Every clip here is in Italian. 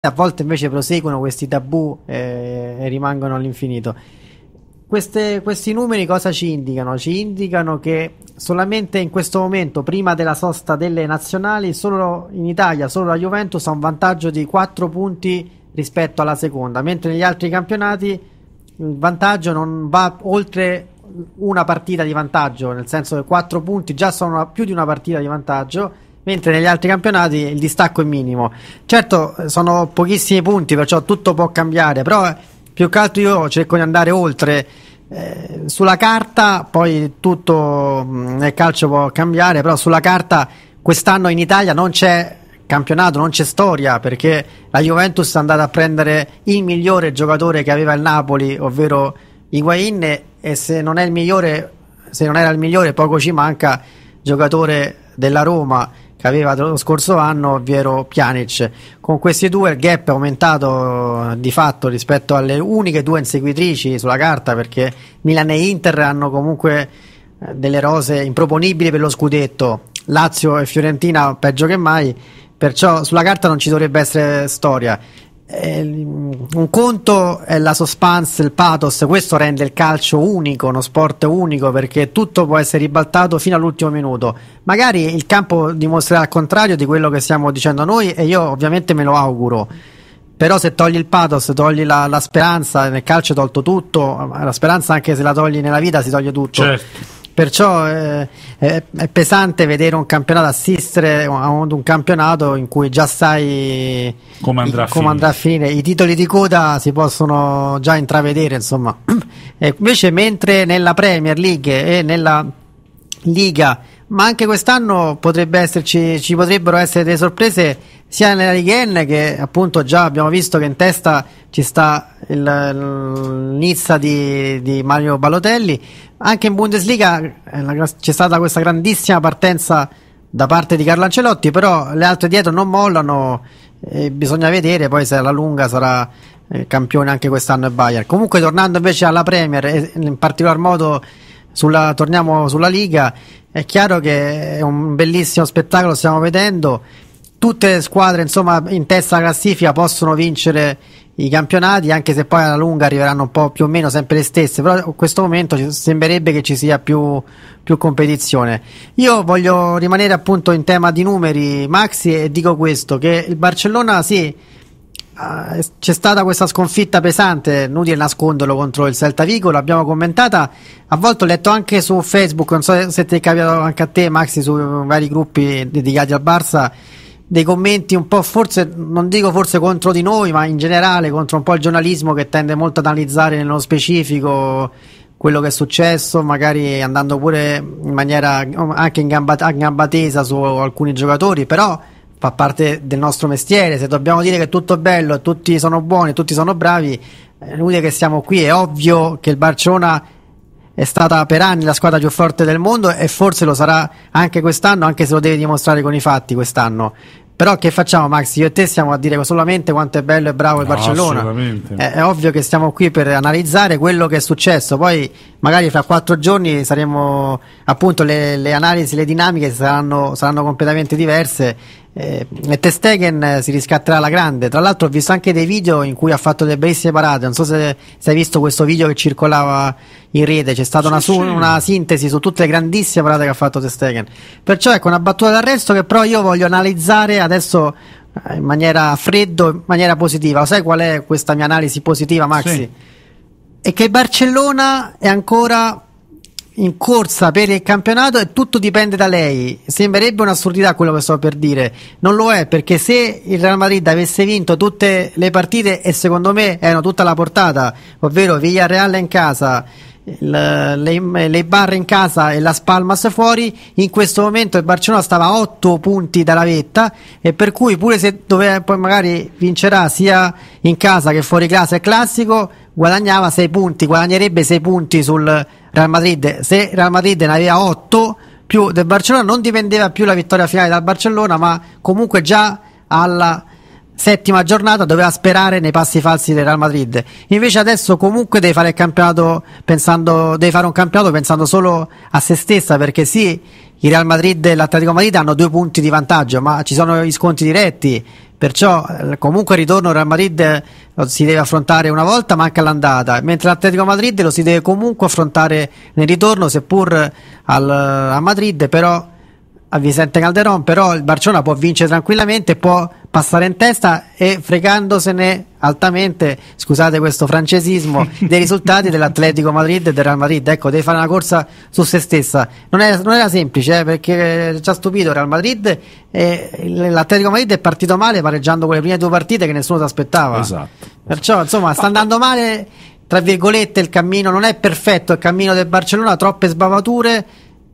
a volte invece proseguono questi tabù eh, e rimangono all'infinito. Queste, questi numeri cosa ci indicano? Ci indicano che solamente in questo momento, prima della sosta delle nazionali, solo in Italia, solo la Juventus ha un vantaggio di 4 punti rispetto alla seconda, mentre negli altri campionati il vantaggio non va oltre una partita di vantaggio, nel senso che 4 punti già sono più di una partita di vantaggio mentre negli altri campionati il distacco è minimo. Certo, sono pochissimi punti, perciò tutto può cambiare, però più che altro io cerco di andare oltre. Eh, sulla carta, poi tutto mm, nel calcio può cambiare, però sulla carta quest'anno in Italia non c'è campionato, non c'è storia perché la Juventus è andata a prendere il migliore giocatore che aveva il Napoli, ovvero Higuain e se non è il migliore, se non era il migliore poco ci manca giocatore della Roma che aveva lo scorso anno, ovvero Pjanic. Con questi due il gap è aumentato eh, di fatto rispetto alle uniche due inseguitrici sulla carta perché Milan e Inter hanno comunque eh, delle rose improponibili per lo scudetto. Lazio e Fiorentina peggio che mai, perciò sulla carta non ci dovrebbe essere storia un conto è la suspense, il pathos, questo rende il calcio unico, uno sport unico perché tutto può essere ribaltato fino all'ultimo minuto. Magari il campo dimostrerà il contrario di quello che stiamo dicendo noi e io ovviamente me lo auguro. Però se togli il pathos, togli la, la speranza, nel calcio è tolto tutto, la speranza anche se la togli nella vita si toglie tutto. Certo Perciò è, eh, è, è pesante vedere un campionato, assistere ad un campionato in cui già sai come andrà, i, come andrà, a finire. I titoli di coda si possono già intravedere, insomma. E invece, mentre nella Premier League e nella Liga ma anche quest'anno esserci, ci potrebbero essere delle sorprese sia nella Ligue che appunto già abbiamo visto che in testa ci sta il, il Nizza di, di Mario Balotelli anche in Bundesliga eh, la, c'è stata questa grandissima partenza da parte di Carlo Ancelotti, però le altre dietro non mollano e eh, bisogna vedere poi se alla lunga sarà eh, campione anche quest'anno il Bayern. Comunque tornando invece alla Premier e in particolar modo sulla, torniamo sulla Liga, è chiaro che è un bellissimo spettacolo stiamo vedendo tutte le squadre insomma in testa alla classifica possono vincere i campionati anche se poi alla lunga arriveranno un po' più o meno sempre le stesse però in questo momento sembrerebbe che ci sia più, più competizione io voglio rimanere appunto in tema di numeri Maxi e dico questo che il Barcellona sì ah, c'è stata questa sconfitta pesante, inutile nasconderlo contro il Celta Vigo, l'abbiamo commentata, a volte ho letto anche su Facebook, non so se ti è capitato anche a te Maxi, su vari gruppi dedicati al Barça, dei commenti un po' forse, non dico forse contro di noi, ma in generale contro un po' il giornalismo che tende molto ad analizzare nello specifico quello che è successo, magari andando pure in maniera anche in gamba, a gamba tesa su alcuni giocatori, però fa parte del nostro mestiere, se dobbiamo dire che è tutto bello, tutti sono buoni, tutti sono bravi, è inutile che siamo qui, è ovvio che il Barcellona è stata per anni la squadra più forte del mondo e forse lo sarà anche quest'anno, anche se lo deve dimostrare con i fatti quest'anno. Però che facciamo Max? Io e te stiamo a dire solamente quanto è bello e bravo il no, Barcellona. È, è, ovvio che stiamo qui per analizzare quello che è successo. Poi magari fra quattro giorni saremo appunto le, le analisi, le dinamiche saranno, saranno completamente diverse eh, Stegen eh, si riscatterà alla grande. Tra l'altro, ho visto anche dei video in cui ha fatto delle bellissime parate. Non so se, se hai visto questo video che circolava in rete. C'è stata sì, una, su, sì. una, sintesi su tutte le grandissime parate che ha fatto Testegen. Perciò, ecco una battuta d'arresto che però io voglio analizzare adesso eh, in maniera freddo, in maniera positiva. Sai qual è questa mia analisi positiva, Maxi? Sì. È che Barcellona è ancora in corsa per il campionato e tutto dipende da lei. Sembrerebbe un'assurdità quello che sto per dire. Non lo è perché se il Real Madrid avesse vinto tutte le partite e secondo me erano tutta la portata, ovvero Villarreal in casa, le, le, barre in casa e la Spalmas fuori, in questo momento il Barcellona stava a 8 punti dalla vetta e per cui pure se doveva, poi magari vincerà sia in casa che fuori casa e classico, guadagnava 6 punti, guadagnerebbe 6 punti sul Real Madrid, se Real Madrid ne aveva 8 più del Barcellona, non dipendeva più la vittoria finale dal Barcellona, ma comunque già alla settima giornata doveva sperare nei passi falsi del Real Madrid. Invece adesso comunque devi fare, pensando, deve fare un campionato pensando solo a se stessa perché sì, il Real Madrid e l'Atletico Madrid hanno due punti di vantaggio, ma ci sono gli sconti diretti, perciò eh, comunque il ritorno Real Madrid eh, lo si deve affrontare una volta, ma anche all'andata, mentre l'Atletico Madrid lo si deve comunque affrontare nel ritorno, seppur eh, al, a Madrid, però a Vicente Calderon, però il Barcellona può vincere tranquillamente e può passare in testa e fregandosene altamente, scusate questo francesismo, dei risultati dell'Atletico Madrid e del Real Madrid. Ecco, devi fare una corsa su se stessa. Non, è, non era semplice eh, perché eh, ci ha stupito Real Madrid. e l'Atletico Madrid è partito male pareggiando quelle prime due partite che nessuno si aspettava. Esatto. Perciò, insomma, sta andando male, tra virgolette, il cammino non è perfetto, il cammino del Barcellona, troppe sbavature,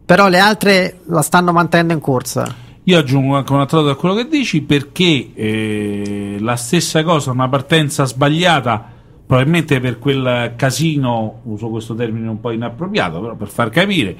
però le altre la stanno mantenendo in corsa. Io aggiungo anche un'altra cosa a quello che dici perché eh, la stessa cosa, una partenza sbagliata, probabilmente per quel casino, uso questo termine un po' inappropriato, però per far capire,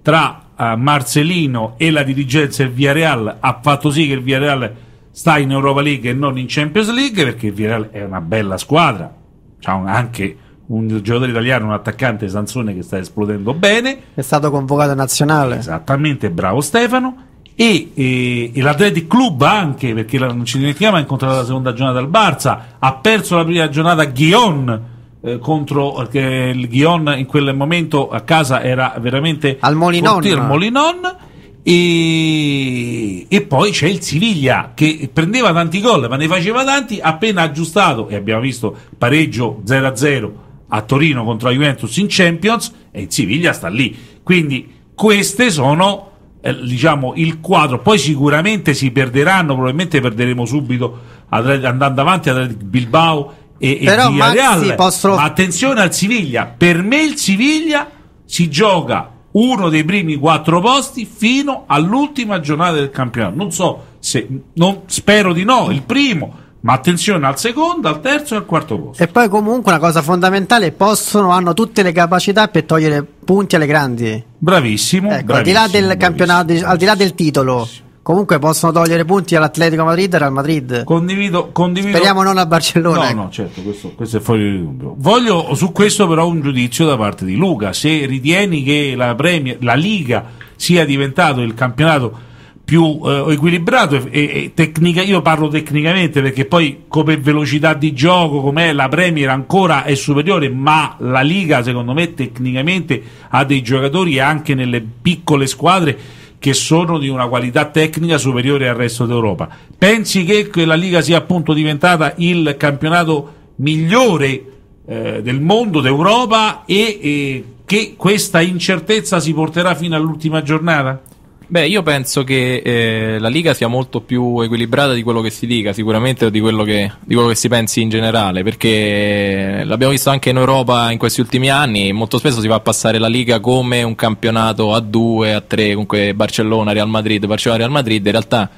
tra eh, Marcelino e la dirigenza del Villarreal ha fatto sì che il Villarreal sta in Europa League e non in Champions League perché il Villarreal è una bella squadra, ha anche un giocatore italiano, un attaccante Sansone che sta esplodendo bene. È stato convocato nazionale. Esattamente, bravo Stefano e, e, e l'Atleti Club anche perché la, non ci dimentichiamo ha incontrato la seconda giornata al Barça ha perso la prima giornata a Guion eh, contro eh, il Guion in quel momento a casa era veramente al Molinon, portiere, Molinon e, e, poi c'è il Siviglia che prendeva tanti gol ma ne faceva tanti appena aggiustato e abbiamo visto pareggio 0-0 a Torino contro la Juventus in Champions e il Siviglia sta lì quindi queste sono eh, diciamo, il quadro. Poi sicuramente si perderanno, probabilmente perderemo subito andando avanti Atletic Bilbao e, Però, e Maxi, posso... Ma attenzione al Siviglia, per me il Siviglia si gioca uno dei primi quattro posti fino all'ultima giornata del campionato. Non so se, non, spero di no, il primo ma attenzione al secondo, al terzo e al quarto posto. E poi comunque una cosa fondamentale, possono, hanno tutte le capacità per togliere punti alle grandi. Bravissimo. Ecco, bravissimo al di là del bravissimo, campionato, bravissimo, al di là del titolo. Comunque possono togliere punti all'Atletico Madrid e al Madrid. Condivido, condivido. Speriamo non a Barcellona. No, ecco. no, certo, questo, questo è fuori di dubbio. Voglio su questo però un giudizio da parte di Luca. Se ritieni che la, Premier, la Liga sia diventato il campionato più eh, equilibrato e, e tecnica, io parlo tecnicamente perché poi come velocità di gioco com'è la Premier ancora è superiore ma la Liga secondo me tecnicamente ha dei giocatori anche nelle piccole squadre che sono di una qualità tecnica superiore al resto d'Europa pensi che la Liga sia appunto diventata il campionato migliore eh, del mondo, d'Europa e, e che questa incertezza si porterà fino all'ultima giornata? Beh, io penso che eh, la Liga sia molto più equilibrata di quello che si dica, sicuramente di quello che, di quello che si pensi in generale, perché l'abbiamo visto anche in Europa in questi ultimi anni, molto spesso si fa passare la Liga come un campionato a 2, a 3, comunque Barcellona, Real Madrid, Barcellona, Real Madrid, in realtà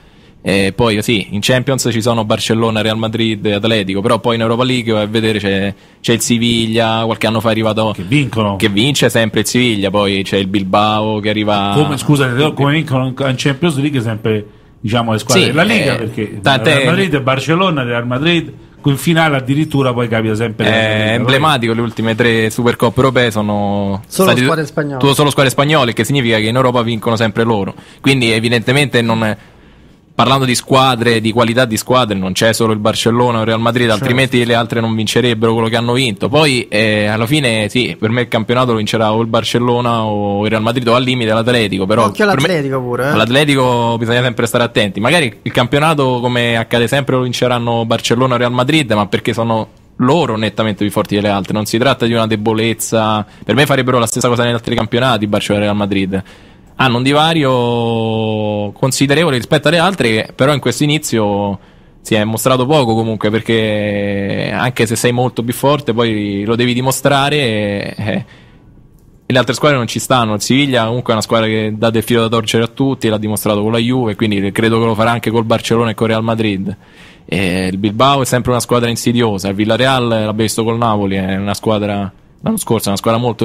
e poi sì, in Champions ci sono Barcellona, Real Madrid, e Atletico, però poi in Europa League vai a vedere c'è, c'è il Siviglia, qualche anno fa è arrivato... Che vincono. Che vince sempre il Siviglia, poi c'è il Bilbao che arriva... Come, scusa, come vincono in Champions League sempre diciamo le squadre sì, della Lega eh, perché Real Madrid e Barcellona Real Madrid in finale addirittura poi capita sempre è emblematico le ultime tre Supercoppe europee sono solo state, squadre spagnole solo squadre spagnole che significa che in Europa vincono sempre loro quindi evidentemente non è parlando di squadre, di qualità di squadre, non c'è solo il Barcellona o il Real Madrid, certo. altrimenti le altre non vincerebbero quello che hanno vinto. Poi eh, alla fine sì, per me il campionato lo vincerà o il Barcellona o il Real Madrid o al limite l'Atletico, però anche all'Atletico me, pure. Eh. All'Atletico bisogna sempre stare attenti. Magari il campionato come accade sempre lo vinceranno Barcellona o Real Madrid, ma perché sono loro nettamente più forti delle altre. Non si tratta di una debolezza. Per me farebbero la stessa cosa negli altri campionati, Barcellona e Real Madrid hanno un divario considerevole rispetto alle altre, però in questo inizio si è mostrato poco comunque perché anche se sei molto più forte poi lo devi dimostrare e, eh, e eh. le altre squadre non ci stanno. Il Siviglia comunque è una squadra che dà del filo da torcere a tutti, l'ha dimostrato con la Juve, quindi credo che lo farà anche col Barcellona e col Real Madrid. E eh, il Bilbao è sempre una squadra insidiosa, il Villarreal l'abbiamo visto col Napoli, è una squadra l'anno scorso, è una squadra molto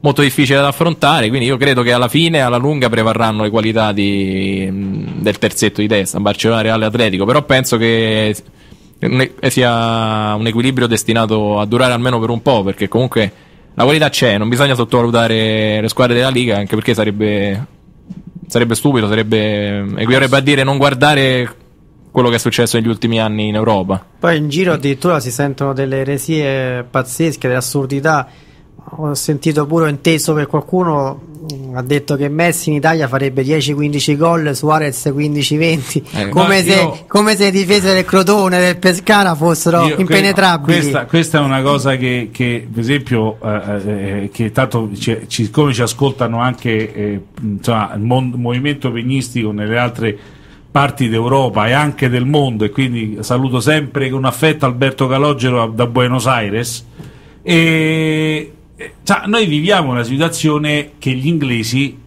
molto difficile da affrontare. Quindi io credo che alla fine, alla lunga, prevarranno le qualità di, del terzetto di testa, Barcellona, Reale Atletico. Però penso che sia un equilibrio destinato a durare almeno per un po', perché comunque la qualità c'è, non bisogna sottovalutare le squadre della Liga, anche perché sarebbe, sarebbe stupido, sarebbe, equivarrebbe a dire non guardare quello che è successo negli ultimi anni in Europa. Poi in giro addirittura si sentono delle eresie pazzesche, delle assurdità ho sentito pure, ho inteso che qualcuno mm, ha detto che Messi in Italia farebbe 10-15 gol, Suarez 15-20, eh, come, io, se, come se le difese del Crotone e del Pescara fossero io, impenetrabili. Questa, questa, è una cosa che, che per esempio, eh, eh, eh che tanto ci, siccome ci ascoltano anche eh, insomma, il mon- movimento pegnistico nelle altre parti d'Europa e anche del mondo, e quindi saluto sempre con affetto Alberto Calogero da Buenos Aires. E cioè, noi viviamo una situazione che gli inglesi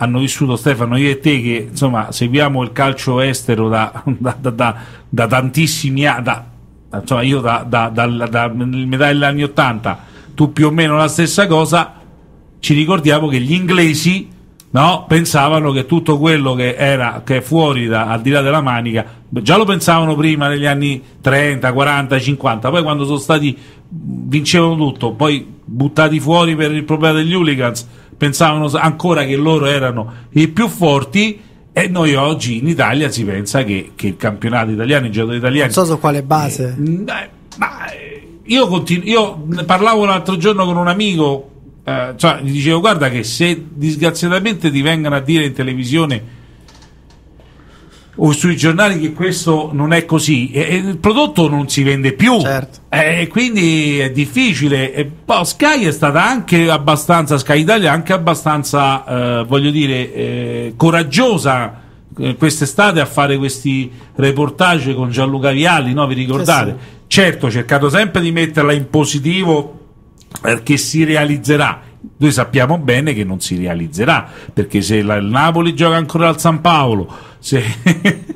hanno vissuto Stefano io e te che insomma seguiamo il calcio estero da, da, da, da tantissimi anni insomma io da, metà degli anni Ottanta, tu più o meno la stessa cosa ci ricordiamo che gli inglesi no? pensavano che tutto quello che era che è fuori da, al di là della manica già lo pensavano prima negli anni 30, 40, 50 poi quando sono stati vincevano tutto poi buttati fuori per il problema degli hooligans pensavano ancora che loro erano i più forti e noi oggi in Italia si pensa che, che il campionato italiano, il giocatore italiano. non so su quale base eh, ma eh, io, continu- io parlavo l'altro giorno con un amico eh, cioè, gli dicevo guarda che se disgraziatamente ti vengono a dire in televisione o sui giornali che questo non è così e, e il prodotto non si vende più certo. Eh, e quindi è difficile e poi boh, Sky è stata anche abbastanza Sky Italia anche abbastanza eh, voglio dire eh, coraggiosa eh, quest'estate a fare questi reportage con Gianluca Vialli no? vi ricordate certo ho cercato sempre di metterla in positivo eh, che si realizzerà. Noi sappiamo bene che non si realizzerà, perché se la, il Napoli gioca ancora al San Paolo, se,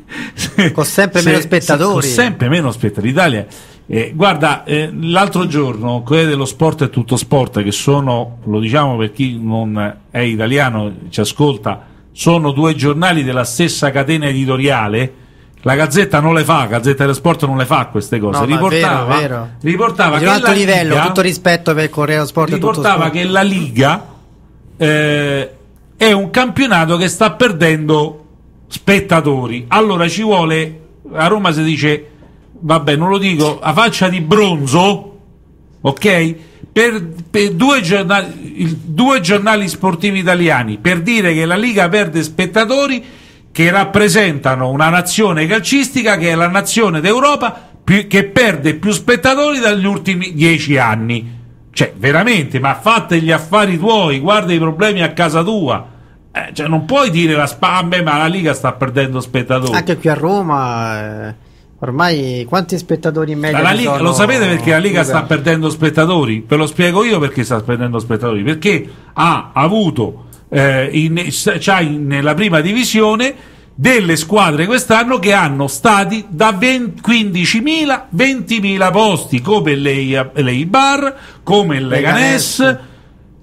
con sempre se, meno spettatori, se, con sempre meno spettatori. L'Italia, eh, guarda, eh, l'altro giorno, quello dello sport è tutto sport, che sono, lo diciamo per chi non è italiano, ci ascolta, sono due giornali della stessa catena editoriale la Gazzetta non le fa, Gazzetta dello Sport non le fa queste cose. No, riportava, vero, vero. riportava che alto la livello, Liga, tutto rispetto per il Correo Sport. Riportava sport. che la Liga eh, è un campionato che sta perdendo spettatori. Allora ci vuole, a Roma si dice, vabbè non lo dico, a faccia di bronzo, ok? Per, per due, giornali, due giornali sportivi italiani, per dire che la Liga perde spettatori che rappresentano una nazione calcistica che è la nazione d'Europa più, che perde più spettatori dagli ultimi dieci anni. Cioè, veramente, ma fate gli affari tuoi, guarda i problemi a casa tua. Eh, cioè, non puoi dire la spam, ah, ma la Liga sta perdendo spettatori. Anche qui a Roma... Eh... Ormai quanti spettatori in media? La Liga, sono... Lo sapete perché la Liga sta perdendo spettatori? Ve lo spiego io perché sta perdendo spettatori. Perché ha avuto eh, in, c'ha in, nella prima divisione delle squadre quest'anno che hanno stati da 15.000 20.000 posti come l'Eibar come il Leganés, Leganés.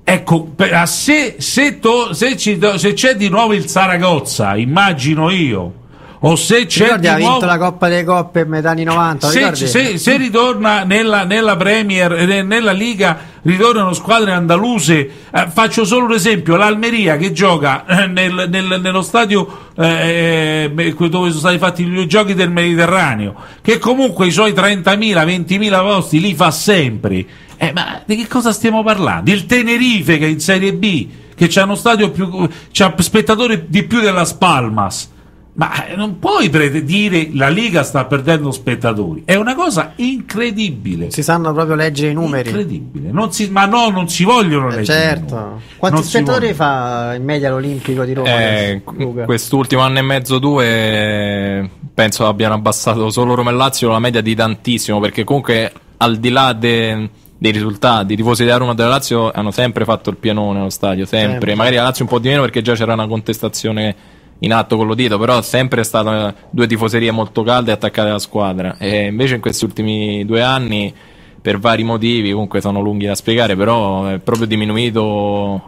Ecco, se, se, to, se, ci, se, c'è di nuovo il Saragozza, immagino io, o se c'è ha vinto la Coppa delle Coppe a metà anni 90 se, se, se, ritorna nella, nella Premier eh, nella Liga ritornano squadre andaluse eh, faccio solo un esempio l'Almeria che gioca eh, nel, nel, nello stadio eh, eh dove sono stati fatti i giochi del Mediterraneo che comunque i suoi 30.000 20.000 posti li fa sempre ma di che cosa stiamo parlando? il Tenerife che è in Serie B che c'è uno stadio più c'ha spettatori di più della Spalmas ma eh, non puoi dire la Liga sta perdendo spettatori. È una cosa incredibile. Si sanno proprio leggere i numeri. Incredibile. Si, ma no, non si vogliono eh, leggere. Certo. Quanti non spettatori fa in media l'Olimpico di Roma? Eh, quest'ultimo anno e mezzo, due, penso abbiano abbassato solo Roma e Lazio la media di tantissimo, perché comunque al di là de, dei risultati, i tifosi della Roma e della Lazio hanno sempre fatto il pianone allo stadio, sempre. sempre. Magari la Lazio un po' di meno perché già c'era una contestazione in atto con lo dito, però sempre è stata eh, due tifoserie molto calde e attaccate alla squadra. E invece in questi ultimi due anni, per vari motivi, comunque sono lunghi da spiegare, però è proprio diminuito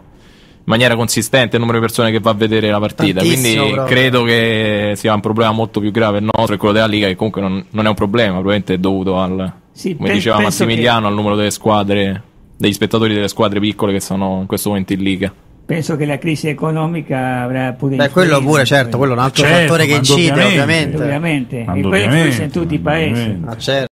in maniera consistente il numero di persone che va a vedere la partita. Tantissimo, Quindi proprio. credo che sia un problema molto più grave il nostro e quello della Liga, che comunque non, non è un problema, probabilmente è dovuto al, sì, come pe- diceva Massimiliano, che... al numero delle squadre, degli spettatori delle squadre piccole che sono in questo momento in Liga. Penso che la crisi economica avrà pure... Beh, quello pure, certo, quello è un altro certo, fattore che incide, ovviamente. Ovviamente, ovviamente. in quelli in tutti i paesi. Ma certo.